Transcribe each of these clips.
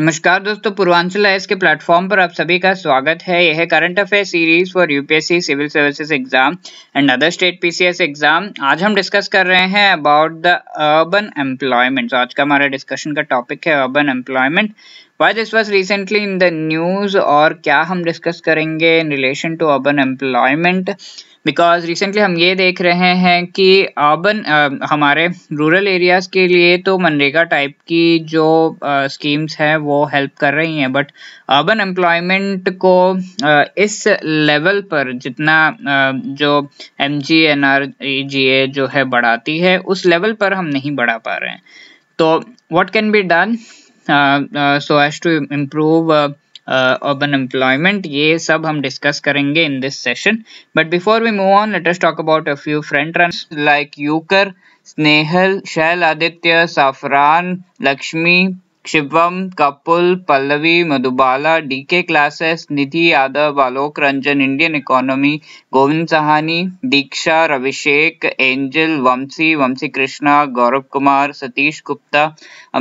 नमस्कार दोस्तों पूर्वांचल आई के प्लेटफॉर्म पर आप सभी का स्वागत है यह current affair series for UPSC civil services exam and other state PCS exam आज हम डिस्कस कर रहे हैं अबाउट द अर्बन एम्प्लॉयमेंट आज का हमारा डिस्कशन का टॉपिक है urban employment why this was recently in the news और क्या हम डिस्कस करेंगे in relation to urban employment because recently हम ये देख रहे हैं कि अर्बन uh, हमारे रूरल एरियाज के लिए तो मनरेगा टाइप की जो स्कीम्स uh, हैं वो हेल्प कर रही हैं बट अर्बन एम्प्लॉयमेंट को आ, uh, इस लेवल पर जितना आ, जो M G N R E G A जो है बढ़ाती है उस लेवल पर हम नहीं बढ़ा पा रहे हैं तो what can be done so as to improve urban employment ये सब हम डिस्कस करेंगे in this session but before we move on let's talk about a few front run like यूकर स्नेहल शैल आदित्य साफरान Lakshmi Shivam Kapul Pallavi Madhubala DK classes Nidhi Yadav Alok Ranjan Indian economy Govind Sahani Diksha Ravishekh Angel Vanshi Vanshi Krishna Gaurav Kumar Satish Gupta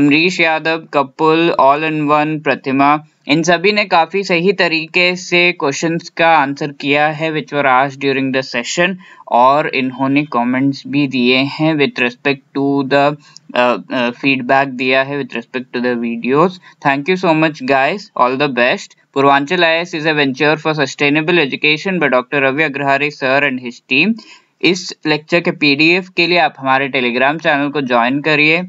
Amrish Yadav Kapul all in one Pratima इन सभी ने काफ़ी सही तरीके से क्वेश्चंस का आंसर किया है विच वर आज ड्यूरिंग द सेशन और इन्होंने कमेंट्स भी दिए हैं with respect to the feedback दिया है with respect to the videos thank you so much guys all the best Purvanchal I is a venture for sustainable education by doctor Ravi Agrahari sir and his team इस lecture के PDF के लिए आप हमारे Telegram channel को join करिए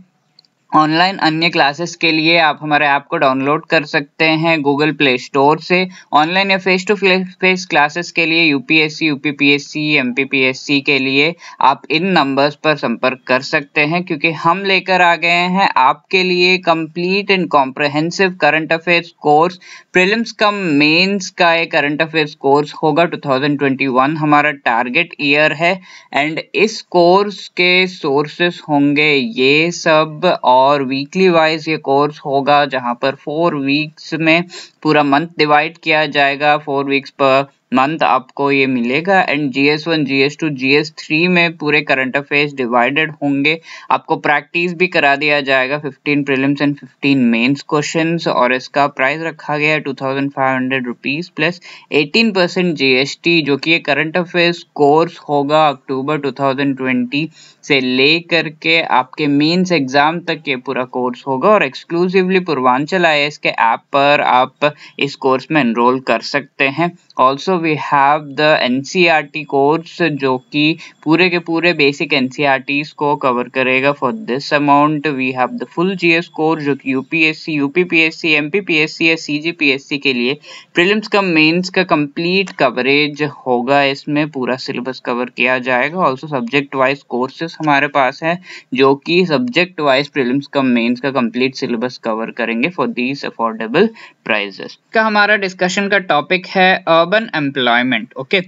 online अन्य classes के लिए आप हमारे ऐप को डाउनलोड कर सकते हैं गूगल प्ले स्टोर से ऑनलाइन या फेस टू फेस क्लासेस के लिए यूपीएससी यूपीपीएससी एमपीपीएससी के लिए आप इन नंबर्स पर संपर्क कर सकते हैं क्योंकि हम लेकर आ गए हैं आपके लिए complete and comprehensive current affairs course prelims cum mains का ये करंट अफेयर्स कोर्स होगा टू हमारा टारगेट ईयर है एंड इस कोर्स के सोर्सेस होंगे ये सब और और वीकली वाइज ये कोर्स होगा जहां पर फोर वीक्स में पूरा मंथ डिवाइड किया जाएगा फोर वीक्स पर मंथ आपको ये मिलेगा and G S one G S two G S three में पूरे करंट अफेयर्स डिवाइडेड होंगे आपको प्रैक्टिस भी करा दिया जाएगा fifteen prelims and fifteen mains question और इसका प्राइस रखा गया है two thousand five hundred rupees plus eighteen percent G S T जो कि ये करंट अफेयर्स कोर्स होगा अक्टूबर टू थाउजेंड ट्वेंटी से ले करके आपके मेन्स एग्ज़ाम तक ये पूरा कोर्स होगा और एक्सक्लूसिवली पूर्वांचल आई के ऐप पर आप इस कोर्स में एनरोल कर सकते हैं also we have the NCERT course जो कि पूरे के पूरे बेसिक NCERTs को कवर करेगा for this amount we have the full GS course जो कि यूपीएससी यूपीपीएससी एमपीपीएससी या सीजीपीएससी के लिए प्रीलिम्स का मेंस का कंप्लीट कवरेज होगा इसमें पूरा सिलेबस कवर किया जाएगा ऑल्सो सब्जेक्ट वाइज कोर्सेस हमारे पास है जो कि सब्जेक्ट वाइज प्रिलिम्स का मेन्स का कम्प्लीट सिलेबस कवर करेंगे फॉर दीज अफोर्डेबल प्राइजेस का हमारा डिस्कशन का टॉपिक है urban em employment okay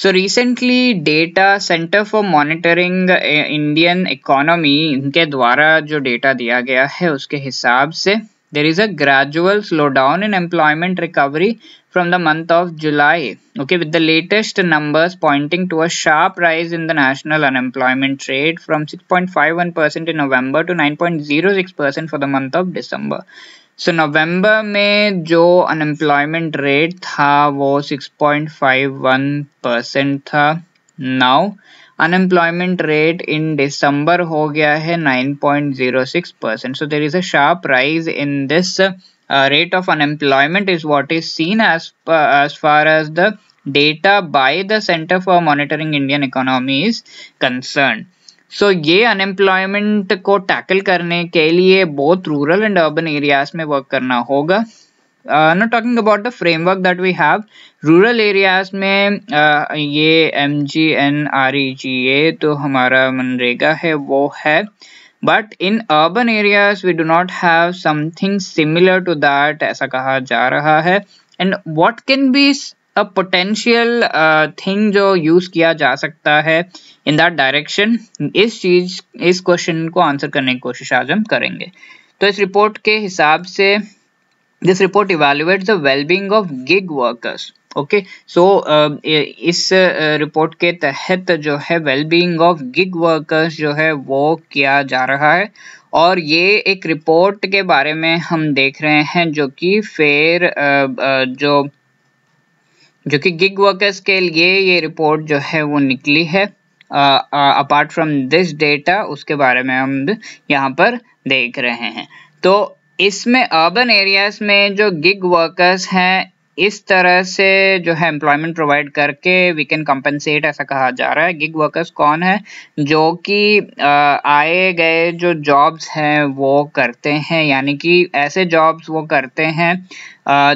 so recently data center for monitoring indian economy इनके द्वारा जो data दिया गया है उसके हिसाब से there is a gradual slowdown in employment recovery from the month of July. Okay, with the latest numbers pointing to a sharp rise in the national unemployment rate from 6.51% in November to 9.06% for the month of December. सो नवंबर में जो unemployment rate था वो 6.51 percent था now unemployment rate in December हो गया है 9.06 percent so there is a sharp rise in this rate of unemployment is what is seen as as far as the data by the Centre for Monitoring Indian Economy is concern so so, ये unemployment को tackle करने के लिए बहुत rural and urban areas में work करना होगा not talking about the framework that we have rural areas में uh, ये M G N R E G A तो हमारा मनरेगा है वो है but in urban areas we do not have something similar to that ऐसा कहा जा रहा है and what can be a potential thing जो यूज किया जा सकता है इन दैट डायरेक्शन इस चीज इस क्वेश्चन को आंसर करने की कोशिश आज हम करेंगे तो इस रिपोर्ट के हिसाब से this report evaluate the wellbeing of gig workers okay so इस रिपोर्ट uh, के तहत जो है वेलबींग ऑफ गिग वर्कर्स जो है वो किया जा रहा है और ये एक रिपोर्ट के बारे में हम देख रहे हैं जो कि फेयर uh, uh, जो जो कि गिग वर्कर्स के लिए ये रिपोर्ट जो है वो निकली है अपार्ट फ्रॉम दिस डेटा उसके बारे में हम यहाँ पर देख रहे हैं तो इसमें अर्बन एरियाज में जो गिग वर्कर्स हैं इस तरह से जो है एम्प्लॉयमेंट प्रोवाइड करके वी कैन कंपनसेट ऐसा कहा जा रहा है गिग वर्कर्स कौन है जो कि आए गए जो जॉब्स हैं वो करते हैं यानी कि ऐसे जॉब्स वो करते हैं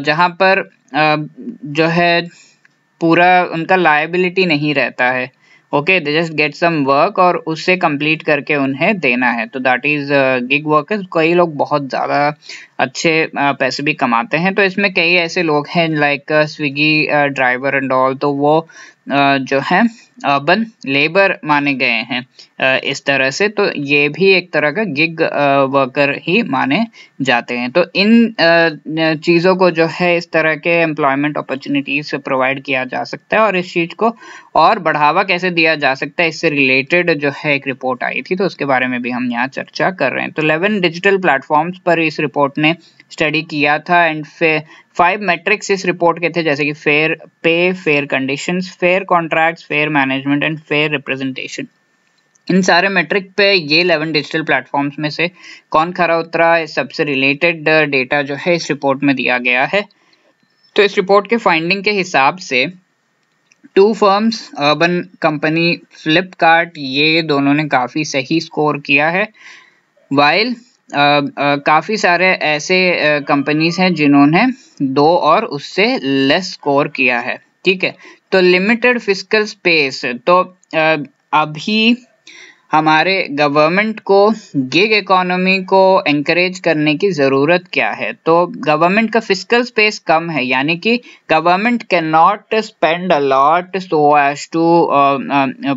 जहाँ पर जो है पूरा उनका लाइबिलिटी नहीं रहता है okay they just get some work और उससे कंप्लीट करके उन्हें देना है तो दैट इज गिग वर्कर्स कई लोग बहुत ज़्यादा अच्छे uh, पैसे भी कमाते हैं तो इसमें कई ऐसे लोग हैं like Swiggy driver and all तो वो uh, जो है अर्बन लेबर माने गए हैं इस तरह से तो ये भी एक तरह का गिग वर्कर ही माने जाते हैं तो इन चीज़ों को जो है इस तरह के एम्प्लॉयमेंट अपॉर्चुनिटीज प्रोवाइड किया जा सकता है और इस चीज़ को और बढ़ावा कैसे दिया जा सकता है इससे रिलेटेड जो है एक रिपोर्ट आई थी तो उसके बारे में भी हम यहाँ चर्चा कर रहे हैं तो इलेवन डिजिटल प्लेटफॉर्म्स पर इस रिपोर्ट ने स्टडी किया था एंड फाइव मैट्रिक्स इस रिपोर्ट के थे जैसे कि fair pay fair conditions fair contracts fair management and fair representation इन सारे मेट्रिक पे ये इलेवन डिजिटल प्लेटफॉर्म्स में से कौन खरा उतरा सबसे रिलेटेड डेटा uh, जो है इस रिपोर्ट में दिया गया है तो इस रिपोर्ट के फाइंडिंग के हिसाब से two firms Urban Company Flipkart ये दोनों ने काफ़ी सही स्कोर किया है वाइल uh, uh, काफ़ी सारे ऐसे कंपनीज हैं जिन्होंने दो और उससे लेस स्कोर किया है ठीक है तो लिमिटेड फिजिकल स्पेस तो अभी हमारे गवर्नमेंट को गिग इकोनॉमी को एंकरेज करने की ज़रूरत क्या है तो गवर्नमेंट का फिजिकल स्पेस कम है यानी कि government can not spend a lot so as to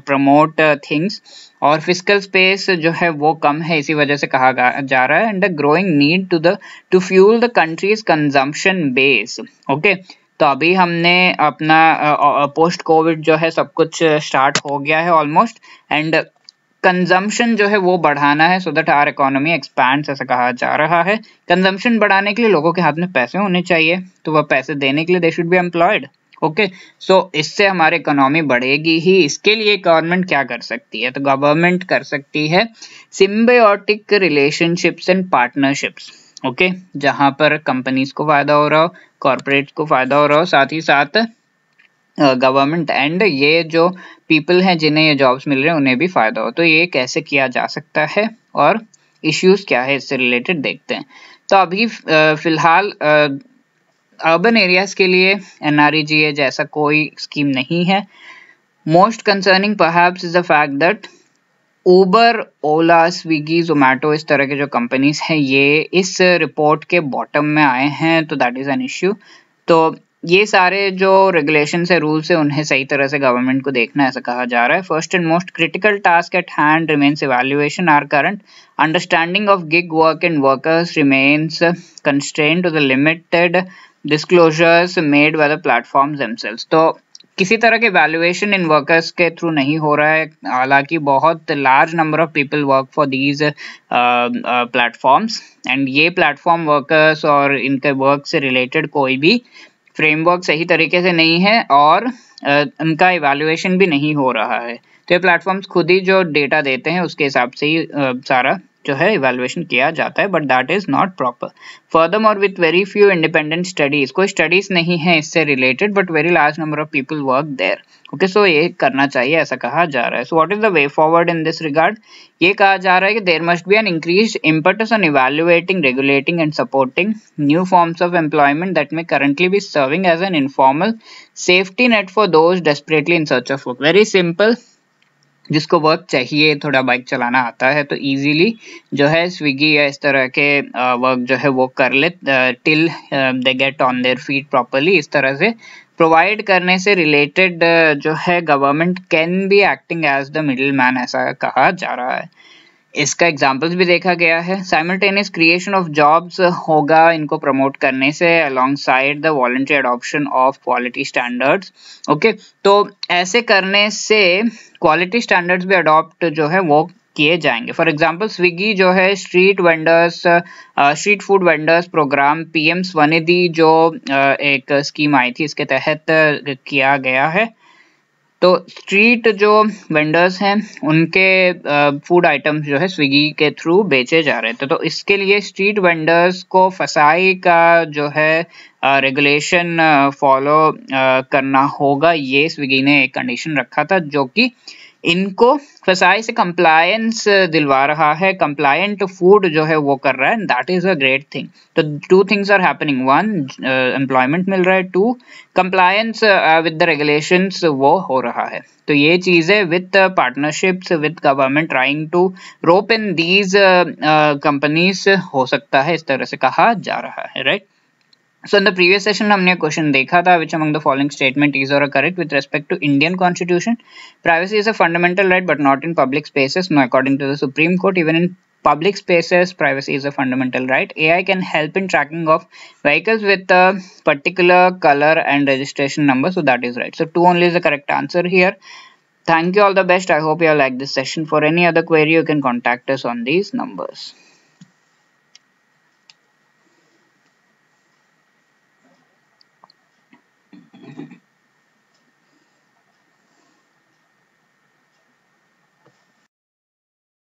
promote things और फिजिकल स्पेस जो है वो कम है इसी वजह से कहा जा रहा है and the growing need to the to fuel the country's consumption base okay तो अभी हमने अपना पोस्ट कोविड जो है सब कुछ स्टार्ट हो गया है ऑलमोस्ट एंड कंजम्पशन जो है वो बढ़ाना है so that our economy expand ऐसा कहा जा रहा है कंजम्पशन बढ़ाने के लिए लोगों के हाथ में पैसे होने चाहिए तो वह पैसे देने के लिए they should be employed okay so इससे हमारी इकोनॉमी बढ़ेगी ही इसके लिए गवर्नमेंट क्या कर सकती है तो गवर्नमेंट कर सकती है symbiotic relationships and partnerships okay जहां पर कंपनीज को फायदा हो रहा हो कॉरपोरेट को फायदा हो रहा हो साथ ही साथ गवर्नमेंट एंड ये जो पीपल हैं जिन्हें ये जॉब्स मिल रहे हैं उन्हें भी फायदा हो तो ये कैसे किया जा सकता है और इश्यूज क्या है इससे रिलेटेड देखते हैं तो अभी फिलहाल अर्बन एरियाज के लिए एन आर जैसा कोई स्कीम नहीं है most concerning part is fact that Uber Ola Swiggy Zomato इस तरह के जो कंपनीज हैं ये इस रिपोर्ट के बॉटम में आए हैं तो दैट इज़ एन इश्यू तो ये सारे जो रेगुलेशन है रूल्स है उन्हें सही तरह से गवर्नमेंट को देखना ऐसा कहा जा रहा है first and most critical task at hand remains evaluation our current understanding of gig work and workers remains constant to the limited disclosures made by the platforms themselves तो किसी तरह के वैल्यूएशन इन वर्कर्स के थ्रू नहीं हो रहा है हालांकि बहुत large number of people work for these platforms and ये प्लेटफॉर्म वर्कर्स और इनके वर्क से रिलेटेड कोई भी फ्रेमवर्क सही तरीके से नहीं है और uh, उनका इवेल्युएशन भी नहीं हो रहा है तो ये प्लेटफॉर्म्स खुद ही जो डेटा देते हैं उसके हिसाब से ही uh, सारा जो है इवेल्युएशन किया जाता है but that is not proper furthermore with very few independent studies कोई स्टडीज नहीं है इससे related but very large number of people work there okay so ये करना चाहिए ऐसा कहा जा रहा है so what is the way forward in this regard ये कहा जा रहा है कि there must be an increase impetus on evaluating regulating and supporting new forms of employment that may currently be serving as an informal safety net for those desperately in search of work very simple जिसको work चाहिए थोड़ा bike चलाना आता है तो easily जो है Swiggy या इस तरह के वर्क जो है वो कर ले till they get on their feet properly इस तरह से प्रोवाइड करने से रिलेटेड जो है government can be acting as the middle man ऐसा कहा जा रहा है इसका एग्जाम्पल्स भी देखा गया है साइमल्टेनियस क्रिएशन ऑफ जॉब्स होगा इनको प्रमोट करने से alongside the voluntary adoption of quality standards okay तो ऐसे करने से क्वालिटी स्टैंडर्ड्स भी अडॉप्ट जो है वो किए जाएंगे फॉर एग्जाम्पल स्विगी जो है street vendors street food vendors program PM Svanidhi जो uh, एक स्कीम आई थी इसके तहत किया गया है तो स्ट्रीट जो वेंडर्स हैं उनके फूड आइटम्स जो है स्विगी के थ्रू बेचे जा रहे थे तो, तो इसके लिए स्ट्रीट वेंडर्स को फसाई का जो है रेगुलेशन फॉलो करना होगा ये स्विगी ने एक कंडीशन रखा था जो कि इनको फसाई से कंप्लायंस दिलवा रहा है कंप्लायंट फूड जो है वो कर रहा है that is a great thing तो two things are happening one employment मिल रहा है two compliance with the regulations वो हो रहा है तो ये चीज़ें with partnerships with government trying to rope in these companies हो सकता है इस तरह से कहा जा रहा है right right? So in the previous session हमने question देखा था which among the following statement is or are correct with respect to Indian constitution privacy is a fundamental right but not in public spaces no according to the Supreme Court even in public spaces privacy is a fundamental right ai can help in tracking of vehicles with a particular color and registration number so that is right so two only is the correct answer here thank you all the best i hope you all like this session for any other query you can contact us on these numbers